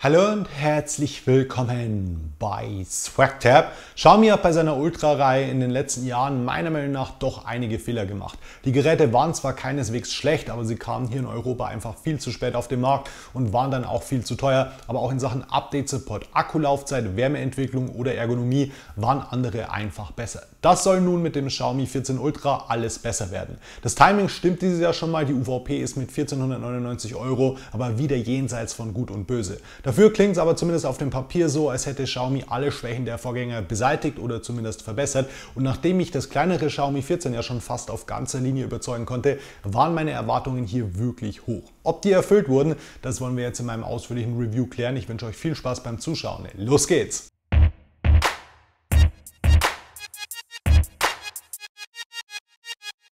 Hallo und herzlich willkommen bei SwagTab. Xiaomi hat bei seiner Ultra-Reihe in den letzten Jahren meiner Meinung nach doch einige Fehler gemacht. Die Geräte waren zwar keineswegs schlecht, aber sie kamen hier in Europa einfach viel zu spät auf den Markt und waren dann auch viel zu teuer. Aber auch in Sachen Update-Support, Akkulaufzeit, Wärmeentwicklung oder Ergonomie waren andere einfach besser. Das soll nun mit dem Xiaomi 14 Ultra alles besser werden. Das Timing stimmt dieses Jahr schon mal, die UVP ist mit 1499 Euro, aber wieder jenseits von Gut und Böse. Dafür klingt es aber zumindest auf dem Papier so, als hätte Xiaomi alle Schwächen der Vorgänger beseitigt oder zumindest verbessert. Und nachdem ich das kleinere Xiaomi 14 ja schon fast auf ganzer Linie überzeugen konnte, waren meine Erwartungen hier wirklich hoch. Ob die erfüllt wurden, das wollen wir jetzt in meinem ausführlichen Review klären. Ich wünsche euch viel Spaß beim Zuschauen. Los geht's!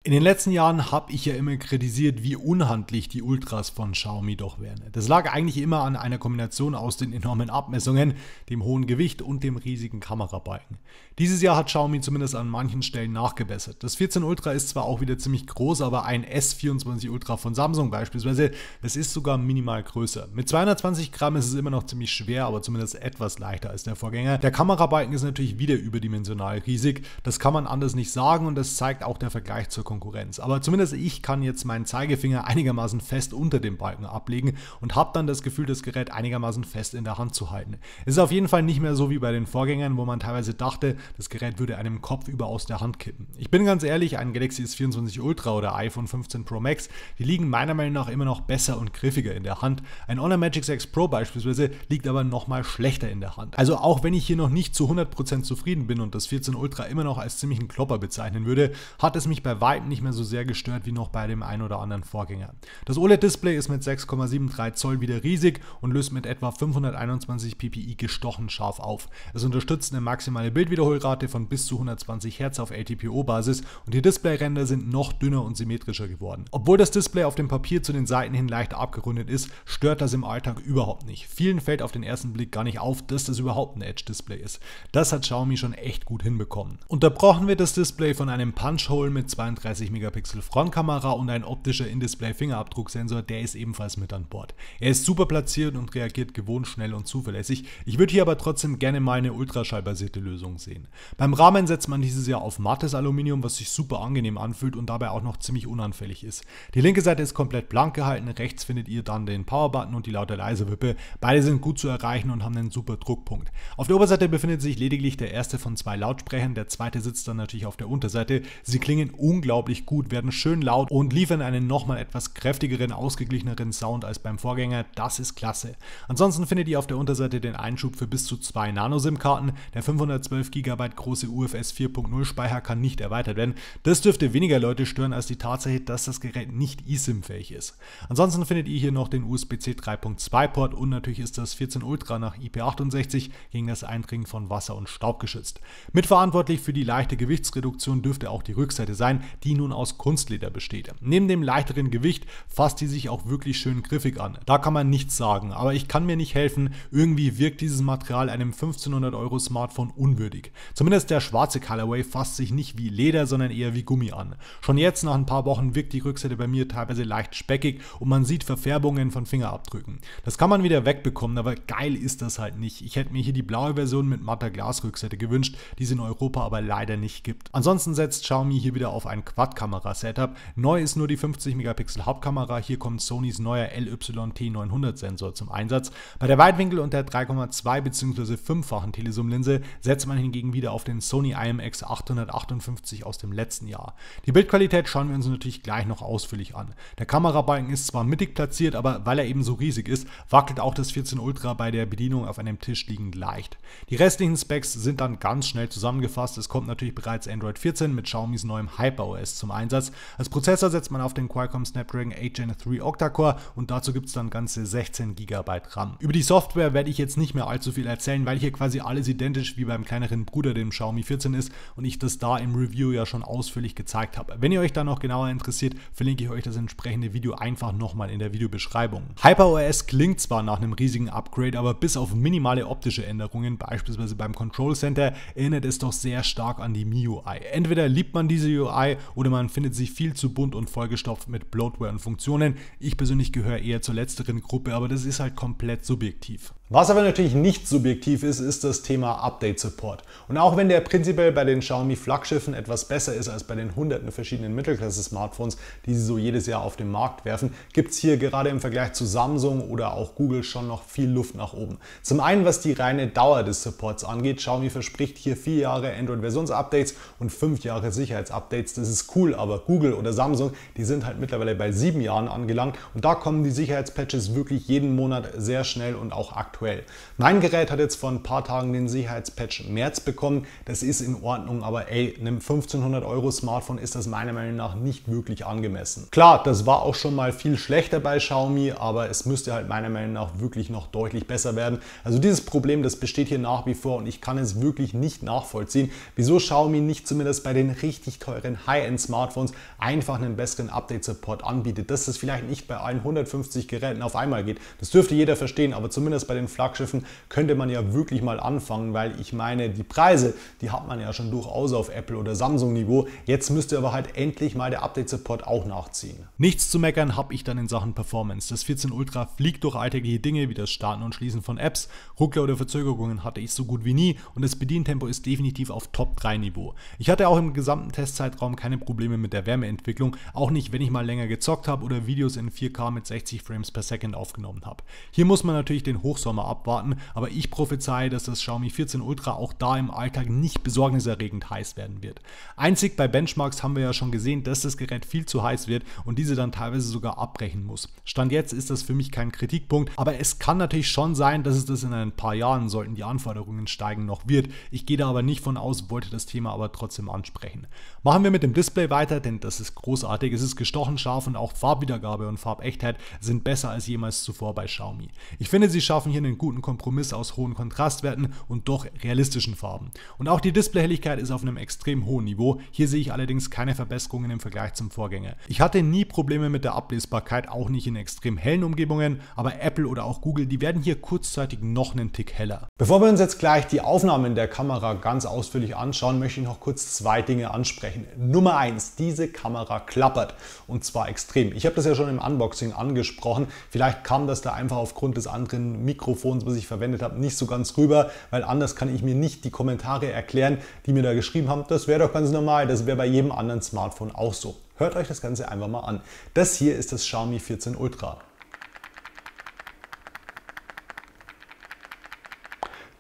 In den letzten Jahren habe ich ja immer kritisiert, wie unhandlich die Ultras von Xiaomi doch wären. Das lag eigentlich immer an einer Kombination aus den enormen Abmessungen, dem hohen Gewicht und dem riesigen Kamerabalken. Dieses Jahr hat Xiaomi zumindest an manchen Stellen nachgebessert. Das 14 Ultra ist zwar auch wieder ziemlich groß, aber ein S24 Ultra von Samsung beispielsweise, das ist sogar minimal größer. Mit 220 Gramm ist es immer noch ziemlich schwer, aber zumindest etwas leichter als der Vorgänger. Der Kamerabalken ist natürlich wieder überdimensional riesig. Das kann man anders nicht sagen und das zeigt auch der Vergleich zur Konkurrenz Konkurrenz. Aber zumindest ich kann jetzt meinen Zeigefinger einigermaßen fest unter dem Balken ablegen und habe dann das Gefühl, das Gerät einigermaßen fest in der Hand zu halten. Es ist auf jeden Fall nicht mehr so wie bei den Vorgängern, wo man teilweise dachte, das Gerät würde einem Kopf über aus der Hand kippen. Ich bin ganz ehrlich, ein Galaxy S24 Ultra oder iPhone 15 Pro Max, die liegen meiner Meinung nach immer noch besser und griffiger in der Hand. Ein Honor Magic 6 Pro beispielsweise liegt aber nochmal schlechter in der Hand. Also auch wenn ich hier noch nicht zu 100% zufrieden bin und das 14 Ultra immer noch als ziemlichen Klopper bezeichnen würde, hat es mich bei weitem Blind nicht mehr so sehr gestört wie noch bei dem ein oder anderen Vorgänger. Das OLED-Display ist mit 6,73 Zoll wieder riesig und löst mit etwa 521 ppi gestochen scharf auf. Es unterstützt eine maximale Bildwiederholrate von bis zu 120 Hertz auf LTPO-Basis und die Displayränder sind noch dünner und symmetrischer geworden. Obwohl das Display auf dem Papier zu den Seiten hin leicht abgerundet ist, stört das im Alltag überhaupt nicht. Vielen fällt auf den ersten Blick gar nicht auf, dass das überhaupt ein Edge-Display ist. Das hat Xiaomi schon echt gut hinbekommen. Unterbrochen wird das Display von einem Punch-Hole mit 32 30 Megapixel Frontkamera und ein optischer In-Display Fingerabdrucksensor, der ist ebenfalls mit an Bord. Er ist super platziert und reagiert gewohnt schnell und zuverlässig. Ich würde hier aber trotzdem gerne mal eine ultraschallbasierte Lösung sehen. Beim Rahmen setzt man dieses Jahr auf mattes Aluminium, was sich super angenehm anfühlt und dabei auch noch ziemlich unanfällig ist. Die linke Seite ist komplett blank gehalten, rechts findet ihr dann den Powerbutton und die laute leise Wippe. Beide sind gut zu erreichen und haben einen super Druckpunkt. Auf der Oberseite befindet sich lediglich der erste von zwei Lautsprechern, der zweite sitzt dann natürlich auf der Unterseite. Sie klingen unglaublich unglaublich gut, werden schön laut und liefern einen nochmal etwas kräftigeren, ausgeglicheneren Sound als beim Vorgänger. Das ist klasse. Ansonsten findet ihr auf der Unterseite den Einschub für bis zu zwei Nano-SIM-Karten. Der 512 GB große UFS 4.0 Speicher kann nicht erweitert werden. Das dürfte weniger Leute stören als die Tatsache, dass das Gerät nicht eSIM-fähig ist. Ansonsten findet ihr hier noch den USB-C 3.2 Port und natürlich ist das 14 Ultra nach IP68 gegen das Eindringen von Wasser und Staub geschützt. Mitverantwortlich für die leichte Gewichtsreduktion dürfte auch die Rückseite sein, die die nun aus Kunstleder besteht. Neben dem leichteren Gewicht fasst die sich auch wirklich schön griffig an. Da kann man nichts sagen, aber ich kann mir nicht helfen, irgendwie wirkt dieses Material einem 1500 Euro Smartphone unwürdig. Zumindest der schwarze Colorway fasst sich nicht wie Leder, sondern eher wie Gummi an. Schon jetzt nach ein paar Wochen wirkt die Rückseite bei mir teilweise leicht speckig und man sieht Verfärbungen von Fingerabdrücken. Das kann man wieder wegbekommen, aber geil ist das halt nicht. Ich hätte mir hier die blaue Version mit matter Glasrückseite gewünscht, die es in Europa aber leider nicht gibt. Ansonsten setzt Xiaomi hier wieder auf ein Quad-Kamera-Setup. Neu ist nur die 50 Megapixel Hauptkamera. Hier kommt Sonys neuer LYT900-Sensor zum Einsatz. Bei der Weitwinkel- und der 3,2 bzw. 5-fachen telesum linse setzt man hingegen wieder auf den Sony IMX 858 aus dem letzten Jahr. Die Bildqualität schauen wir uns natürlich gleich noch ausführlich an. Der Kamerabalken ist zwar mittig platziert, aber weil er eben so riesig ist, wackelt auch das 14 Ultra bei der Bedienung auf einem Tisch liegend leicht. Die restlichen Specs sind dann ganz schnell zusammengefasst. Es kommt natürlich bereits Android 14 mit Xiaomis neuem HyperOS ist zum Einsatz. Als Prozessor setzt man auf den Qualcomm Snapdragon 8 Gen 3 Octa-Core und dazu gibt es dann ganze 16 GB RAM. Über die Software werde ich jetzt nicht mehr allzu viel erzählen, weil hier quasi alles identisch wie beim kleineren Bruder, dem Xiaomi 14 ist und ich das da im Review ja schon ausführlich gezeigt habe. Wenn ihr euch da noch genauer interessiert, verlinke ich euch das entsprechende Video einfach nochmal in der Videobeschreibung. HyperOS klingt zwar nach einem riesigen Upgrade, aber bis auf minimale optische Änderungen, beispielsweise beim Control Center, erinnert es doch sehr stark an die MIUI. Entweder liebt man diese UI oder man findet sie viel zu bunt und vollgestopft mit Bloatware und Funktionen. Ich persönlich gehöre eher zur letzteren Gruppe, aber das ist halt komplett subjektiv. Was aber natürlich nicht subjektiv ist, ist das Thema Update Support. Und auch wenn der prinzipiell bei den Xiaomi Flaggschiffen etwas besser ist als bei den hunderten verschiedenen Mittelklasse-Smartphones, die sie so jedes Jahr auf den Markt werfen, gibt es hier gerade im Vergleich zu Samsung oder auch Google schon noch viel Luft nach oben. Zum einen, was die reine Dauer des Supports angeht, Xiaomi verspricht hier vier Jahre Android-Versions-Updates und fünf Jahre Sicherheitsupdates. Das ist cool, aber Google oder Samsung, die sind halt mittlerweile bei sieben Jahren angelangt und da kommen die Sicherheitspatches wirklich jeden Monat sehr schnell und auch aktuell aktuell. Mein Gerät hat jetzt vor ein paar Tagen den Sicherheitspatch März bekommen. Das ist in Ordnung, aber ey, einem 1500 Euro Smartphone ist das meiner Meinung nach nicht wirklich angemessen. Klar, das war auch schon mal viel schlechter bei Xiaomi, aber es müsste halt meiner Meinung nach wirklich noch deutlich besser werden. Also dieses Problem, das besteht hier nach wie vor und ich kann es wirklich nicht nachvollziehen, wieso Xiaomi nicht zumindest bei den richtig teuren High-End-Smartphones einfach einen besseren Update-Support anbietet, dass das vielleicht nicht bei allen 150 Geräten auf einmal geht. Das dürfte jeder verstehen, aber zumindest bei den ihren Flaggschiffen könnte man ja wirklich mal anfangen, weil ich meine, die Preise, die hat man ja schon durchaus auf Apple oder Samsung Niveau. Jetzt müsste aber halt endlich mal der Update Support auch nachziehen. Nichts zu meckern habe ich dann in Sachen Performance. Das 14 Ultra fliegt durch alltägliche Dinge wie das Starten und Schließen von Apps, Ruckler oder Verzögerungen hatte ich so gut wie nie und das Bedientempo ist definitiv auf Top 3 Niveau. Ich hatte auch im gesamten Testzeitraum keine Probleme mit der Wärmeentwicklung, auch nicht, wenn ich mal länger gezockt habe oder Videos in 4K mit 60 Frames per Second aufgenommen habe. Hier muss man natürlich den Hochsommer mal abwarten. Aber ich prophezeie, dass das Xiaomi 14 Ultra auch da im Alltag nicht besorgniserregend heiß werden wird. Einzig bei Benchmarks haben wir ja schon gesehen, dass das Gerät viel zu heiß wird und diese dann teilweise sogar abbrechen muss. Stand jetzt ist das für mich kein Kritikpunkt, aber es kann natürlich schon sein, dass es das in ein paar Jahren, sollten die Anforderungen steigen, noch wird. Ich gehe da aber nicht von aus, wollte das Thema aber trotzdem ansprechen. Machen wir mit dem Display weiter, denn das ist großartig. Es ist gestochen scharf und auch Farbwiedergabe und Farbechtheit sind besser als jemals zuvor bei Xiaomi. Ich finde, sie schaffen hier eine einen guten Kompromiss aus hohen Kontrastwerten und doch realistischen Farben. Und auch die Displayhelligkeit ist auf einem extrem hohen Niveau. Hier sehe ich allerdings keine Verbesserungen im Vergleich zum Vorgänger. Ich hatte nie Probleme mit der Ablesbarkeit, auch nicht in extrem hellen Umgebungen, aber Apple oder auch Google, die werden hier kurzzeitig noch einen Tick heller. Bevor wir uns jetzt gleich die Aufnahmen der Kamera ganz ausführlich anschauen, möchte ich noch kurz zwei Dinge ansprechen. Nummer eins: diese Kamera klappert und zwar extrem. Ich habe das ja schon im Unboxing angesprochen. Vielleicht kam das da einfach aufgrund des anderen Mikrofones Mikrofons, was ich verwendet habe, nicht so ganz rüber, weil anders kann ich mir nicht die Kommentare erklären, die mir da geschrieben haben. Das wäre doch ganz normal, das wäre bei jedem anderen Smartphone auch so. Hört euch das Ganze einfach mal an. Das hier ist das Xiaomi 14 Ultra.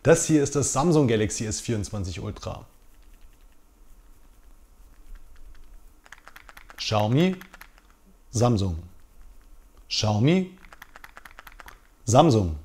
Das hier ist das Samsung Galaxy S24 Ultra. Xiaomi, Samsung. Xiaomi, Samsung.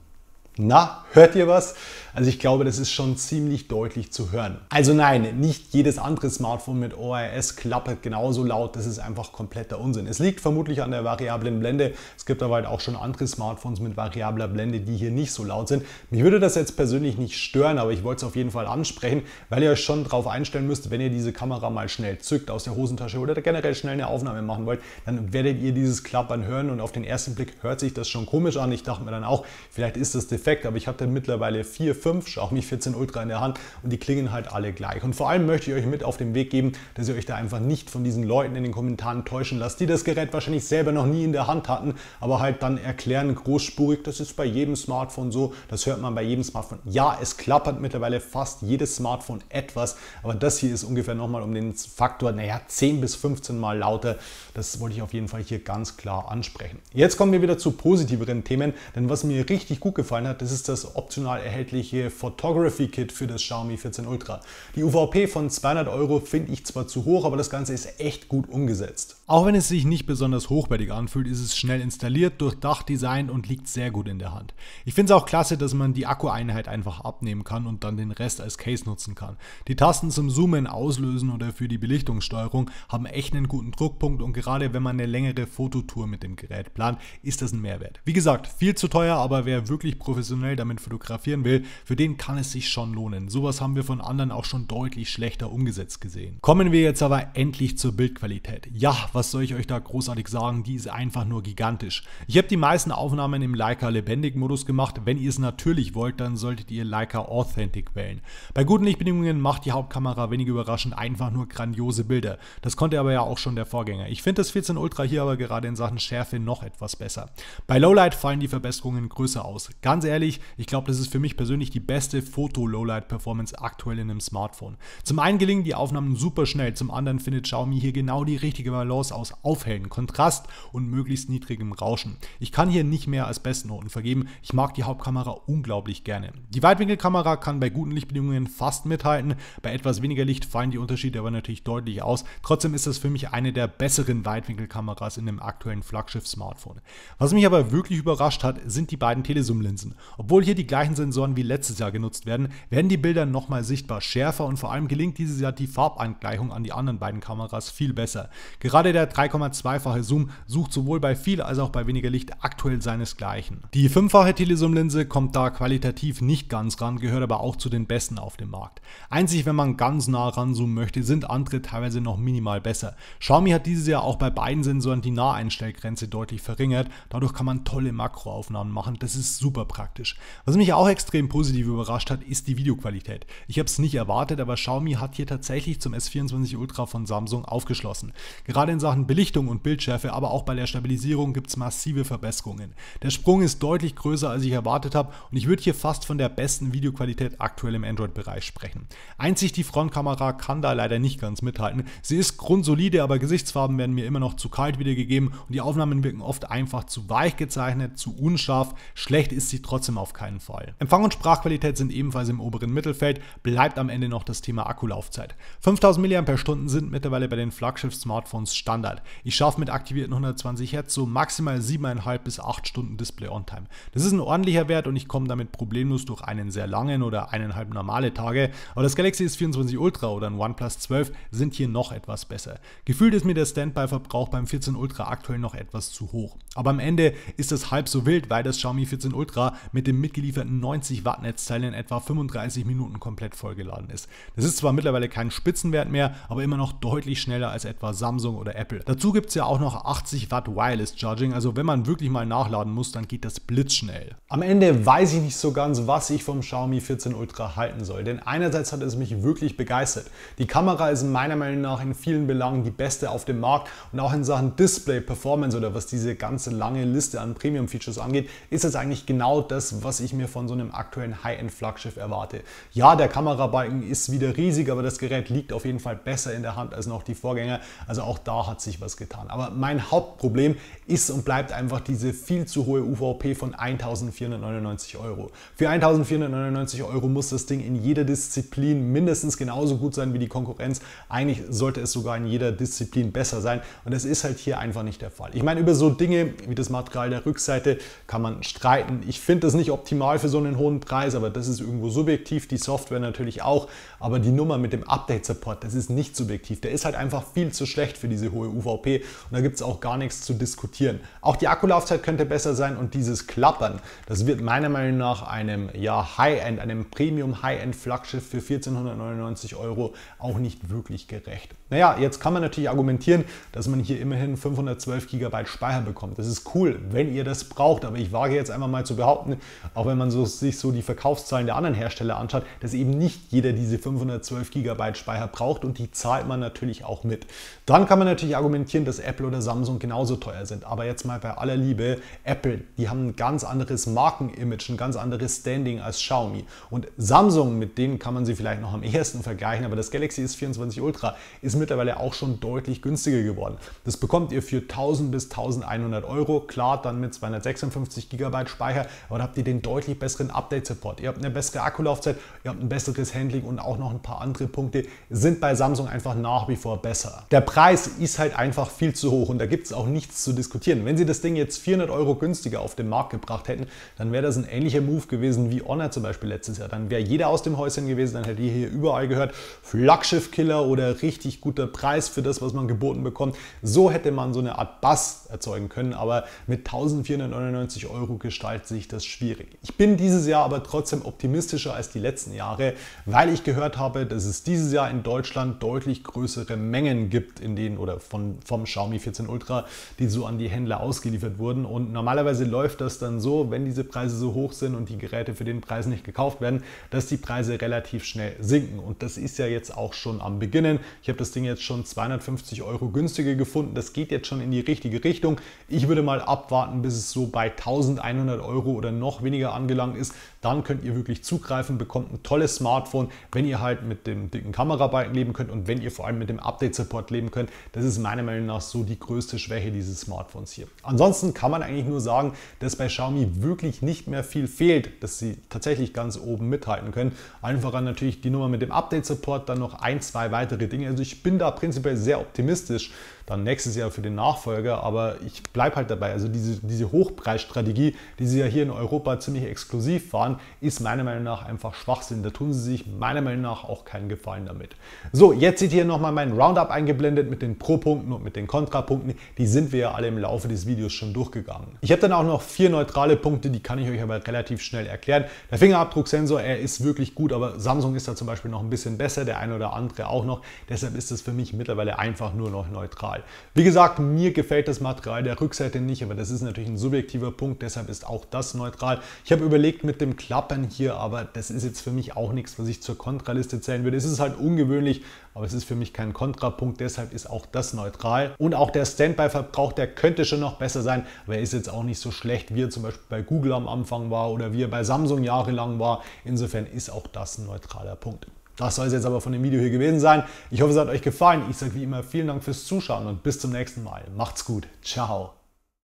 Na, hört ihr was? Also ich glaube, das ist schon ziemlich deutlich zu hören. Also nein, nicht jedes andere Smartphone mit ORS klappert genauso laut. Das ist einfach kompletter Unsinn. Es liegt vermutlich an der variablen Blende. Es gibt aber halt auch schon andere Smartphones mit variabler Blende, die hier nicht so laut sind. Mich würde das jetzt persönlich nicht stören, aber ich wollte es auf jeden Fall ansprechen, weil ihr euch schon darauf einstellen müsst, wenn ihr diese Kamera mal schnell zückt aus der Hosentasche oder generell schnell eine Aufnahme machen wollt, dann werdet ihr dieses Klappern hören und auf den ersten Blick hört sich das schon komisch an. Ich dachte mir dann auch, vielleicht ist das defekt, aber ich habe dann mittlerweile vier, 5, Xiaomi 14 Ultra in der Hand und die klingen halt alle gleich. Und vor allem möchte ich euch mit auf den Weg geben, dass ihr euch da einfach nicht von diesen Leuten in den Kommentaren täuschen lasst, die das Gerät wahrscheinlich selber noch nie in der Hand hatten, aber halt dann erklären großspurig, das ist bei jedem Smartphone so, das hört man bei jedem Smartphone. Ja, es klappert mittlerweile fast jedes Smartphone etwas, aber das hier ist ungefähr nochmal um den Faktor, naja, 10 bis 15 Mal lauter. Das wollte ich auf jeden Fall hier ganz klar ansprechen. Jetzt kommen wir wieder zu positiveren Themen, denn was mir richtig gut gefallen hat, das ist das optional erhältliche zusätzliche Photography Kit für das Xiaomi 14 Ultra. Die UVP von 200 Euro finde ich zwar zu hoch, aber das Ganze ist echt gut umgesetzt. Auch wenn es sich nicht besonders hochwertig anfühlt, ist es schnell installiert, durchdacht designt und liegt sehr gut in der Hand. Ich finde es auch klasse, dass man die Akkueinheit einfach abnehmen kann und dann den Rest als Case nutzen kann. Die Tasten zum Zoomen, Auslösen oder für die Belichtungssteuerung haben echt einen guten Druckpunkt und gerade wenn man eine längere Fototour mit dem Gerät plant, ist das ein Mehrwert. Wie gesagt, viel zu teuer, aber wer wirklich professionell damit fotografieren will, für den kann es sich schon lohnen. Sowas haben wir von anderen auch schon deutlich schlechter umgesetzt gesehen. Kommen wir jetzt aber endlich zur Bildqualität. Ja, was soll ich euch da großartig sagen, die ist einfach nur gigantisch. Ich habe die meisten Aufnahmen im Leica Lebendig Modus gemacht. Wenn ihr es natürlich wollt, dann solltet ihr Leica Authentic wählen. Bei guten Lichtbedingungen macht die Hauptkamera wenig überraschend einfach nur grandiose Bilder. Das konnte aber ja auch schon der Vorgänger. Ich finde das 14 Ultra hier aber gerade in Sachen Schärfe noch etwas besser. Bei Lowlight fallen die Verbesserungen größer aus. Ganz ehrlich, ich glaube, das ist für mich persönlich die beste Foto-Lowlight-Performance aktuell in einem Smartphone. Zum einen gelingen die Aufnahmen super schnell, zum anderen findet Xiaomi hier genau die richtige Balance aus Aufhellen, Kontrast und möglichst niedrigem Rauschen. Ich kann hier nicht mehr als Bestnoten vergeben, ich mag die Hauptkamera unglaublich gerne. Die Weitwinkelkamera kann bei guten Lichtbedingungen fast mithalten, bei etwas weniger Licht fallen die Unterschiede aber natürlich deutlich aus. Trotzdem ist das für mich eine der besseren Weitwinkelkameras in dem aktuellen Flaggschiff-Smartphone. Was mich aber wirklich überrascht hat, sind die beiden Telesum-Linsen. Obwohl hier die gleichen Sensoren wie letztes letztes Jahr genutzt werden, werden die Bilder nochmal sichtbar schärfer und vor allem gelingt dieses Jahr die Farbangleichung an die anderen beiden Kameras viel besser. Gerade der 3,2-fache Zoom sucht sowohl bei viel als auch bei weniger Licht aktuell seinesgleichen. Die 5-fache telesum linse kommt da qualitativ nicht ganz ran, gehört aber auch zu den besten auf dem Markt. Einzig, wenn man ganz nah ranzoomen möchte, sind andere teilweise noch minimal besser. Xiaomi hat dieses Jahr auch bei beiden Sensoren die Naheinstellgrenze deutlich verringert, dadurch kann man tolle Makroaufnahmen machen, das ist super praktisch. Was mich auch extrem positiv positiv überrascht hat, ist die Videoqualität. Ich habe es nicht erwartet, aber Xiaomi hat hier tatsächlich zum S24 Ultra von Samsung aufgeschlossen. Gerade in Sachen Belichtung und Bildschärfe, aber auch bei der Stabilisierung gibt es massive Verbesserungen. Der Sprung ist deutlich größer, als ich erwartet habe und ich würde hier fast von der besten Videoqualität aktuell im Android-Bereich sprechen. Einzig die Frontkamera kann da leider nicht ganz mithalten. Sie ist grundsolide, aber Gesichtsfarben werden mir immer noch zu kalt wiedergegeben und die Aufnahmen wirken oft einfach zu weich gezeichnet, zu unscharf. Schlecht ist sie trotzdem auf keinen Fall. Empfang und Sprache Sprachqualität sind ebenfalls im oberen Mittelfeld, bleibt am Ende noch das Thema Akkulaufzeit. 5000 mAh sind mittlerweile bei den Flaggschiff-Smartphones Standard. Ich schaffe mit aktivierten 120 Hz so maximal 7,5 bis 8 Stunden Display-On-Time. Das ist ein ordentlicher Wert und ich komme damit problemlos durch einen sehr langen oder eineinhalb normale Tage, aber das Galaxy S24 Ultra oder ein OnePlus 12 sind hier noch etwas besser. Gefühlt ist mir der Standby-Verbrauch beim 14 Ultra aktuell noch etwas zu hoch. Aber am Ende ist das halb so wild, weil das Xiaomi 14 Ultra mit dem mitgelieferten 90 Watt Drahtnetzteil in etwa 35 Minuten komplett vollgeladen ist. Das ist zwar mittlerweile kein Spitzenwert mehr, aber immer noch deutlich schneller als etwa Samsung oder Apple. Dazu gibt es ja auch noch 80 Watt Wireless Charging, also wenn man wirklich mal nachladen muss, dann geht das blitzschnell. Am Ende weiß ich nicht so ganz, was ich vom Xiaomi 14 Ultra halten soll, denn einerseits hat es mich wirklich begeistert. Die Kamera ist meiner Meinung nach in vielen Belangen die beste auf dem Markt und auch in Sachen Display Performance oder was diese ganze lange Liste an Premium Features angeht, ist das eigentlich genau das, was ich mir von so einem aktuellen ein High-End-Flaggschiff erwarte. Ja, der Kamerabalken ist wieder riesig, aber das Gerät liegt auf jeden Fall besser in der Hand als noch die Vorgänger. Also auch da hat sich was getan. Aber mein Hauptproblem ist und bleibt einfach diese viel zu hohe UVP von 1499 Euro. Für 1499 Euro muss das Ding in jeder Disziplin mindestens genauso gut sein wie die Konkurrenz. Eigentlich sollte es sogar in jeder Disziplin besser sein. Und das ist halt hier einfach nicht der Fall. Ich meine, über so Dinge wie das Material der Rückseite kann man streiten. Ich finde das nicht optimal für so einen hohen Preis klar aber das ist irgendwo subjektiv, die Software natürlich auch, aber die Nummer mit dem Update-Support, das ist nicht subjektiv. Der ist halt einfach viel zu schlecht für diese hohe UVP und da gibt es auch gar nichts zu diskutieren. Auch die Akkulaufzeit könnte besser sein und dieses Klappern, das wird meiner Meinung nach einem ja, High-End, einem Premium-High-End-Flaggschiff für 1499 Euro auch nicht wirklich gerecht. Naja, jetzt kann man natürlich argumentieren, dass man hier immerhin 512 GB Speicher bekommt. Das ist cool, wenn ihr das braucht, aber ich wage jetzt einfach mal zu behaupten, auch wenn man so, sich so die Verkaufszahlen der anderen Hersteller anschaut, dass eben nicht jeder diese 512 GB Speicher braucht und die zahlt man natürlich auch mit. Dann kann man natürlich argumentieren, dass Apple oder Samsung genauso teuer sind. Aber jetzt mal bei aller Liebe, Apple, die haben ein ganz anderes Markenimage, ein ganz anderes Standing als Xiaomi. Und Samsung, mit denen kann man sie vielleicht noch am ehesten vergleichen, aber das Galaxy S24 Ultra ist mittlerweile auch schon deutlich günstiger geworden. Das bekommt ihr für 1000 bis 1100 Euro, klar dann mit 256 GB Speicher, aber da habt ihr den deutlich besseren Update Support, ihr habt eine bessere Akkulaufzeit, ihr habt ein besseres Handling und auch noch ein paar andere Punkte sind bei Samsung einfach nach wie vor besser. Der Preis ist halt einfach viel zu hoch und da gibt es auch nichts zu diskutieren. Wenn sie das Ding jetzt 400 Euro günstiger auf den Markt gebracht hätten, dann wäre das ein ähnlicher Move gewesen wie Honor zum Beispiel letztes Jahr. Dann wäre jeder aus dem Häuschen gewesen, dann hätte ihr hier überall gehört, Flaggschiff-Killer oder richtig guter Preis für das, was man geboten bekommt. So hätte man so eine Art Bass erzeugen können, aber mit 1499 Euro gestaltet sich das schwierig. Ich bin dieses Jahr aber trotzdem optimistischer als die letzten Jahre, weil ich gehört habe, dass es dieses Jahr in Deutschland deutlich größere Mengen gibt in den oder von, vom Xiaomi 14 Ultra, die so an die Händler ausgeliefert wurden. Und normalerweise läuft das dann so, wenn diese Preise so hoch sind und die Geräte für den Preis nicht gekauft werden, dass die Preise relativ schnell sinken. Und das ist ja jetzt auch schon am Beginnen. Ich habe das Ding jetzt schon 250 Euro günstiger gefunden. Das geht jetzt schon in die richtige Richtung. Ich würde mal abwarten, bis es so bei 1100 Euro oder noch weniger angelangt ist, dann könnt ihr wirklich zugreifen, bekommt ein tolles Smartphone, wenn ihr halt mit dem dicken Kamerabalken leben könnt und wenn ihr vor allem mit dem Update-Support leben könnt. Das ist meiner Meinung nach so die größte Schwäche dieses Smartphones hier. Ansonsten kann man eigentlich nur sagen, dass bei Xiaomi wirklich nicht mehr viel fehlt, dass sie tatsächlich ganz oben mithalten können. Einfach an natürlich die Nummer mit dem Update-Support, dann noch ein, zwei weitere Dinge. Also ich bin da prinzipiell sehr optimistisch dann nächstes Jahr für den Nachfolger. Aber ich bleibe halt dabei. Also diese, diese Hochpreisstrategie, die sie ja hier in Europa ziemlich exklusiv fahren, ist meiner Meinung nach einfach Schwachsinn. Da tun sie sich meiner Meinung nach auch keinen Gefallen damit. So, jetzt seht ihr nochmal mein Roundup eingeblendet mit den Pro-Punkten und mit den Kontrapunkten. Die sind wir ja alle im Laufe des Videos schon durchgegangen. Ich habe dann auch noch vier neutrale Punkte, die kann ich euch aber relativ schnell erklären. Der Fingerabdrucksensor, er ist wirklich gut, aber Samsung ist da zum Beispiel noch ein bisschen besser, der eine oder andere auch noch. Deshalb ist es für mich mittlerweile einfach nur noch neutral. Wahl. Wie gesagt, mir gefällt das Material der Rückseite nicht, aber das ist natürlich ein subjektiver Punkt, deshalb ist auch das neutral. Ich habe überlegt mit dem Klappern hier, aber das ist jetzt für mich auch nichts, was ich zur Kontraliste zählen würde. Es ist halt ungewöhnlich, aber es ist für mich kein Kontrapunkt, deshalb ist auch das neutral. Und auch der Standby-Verbrauch, der könnte schon noch besser sein, aber er ist jetzt auch nicht so schlecht, wie er zum Beispiel bei Google am Anfang war oder wie er bei Samsung jahrelang war. Insofern ist auch das ein neutraler Punkt. Das soll es jetzt aber von dem Video hier gewesen sein. Ich hoffe, es hat euch gefallen. Ich sage wie immer vielen Dank fürs Zuschauen und bis zum nächsten Mal. Macht's gut. Ciao.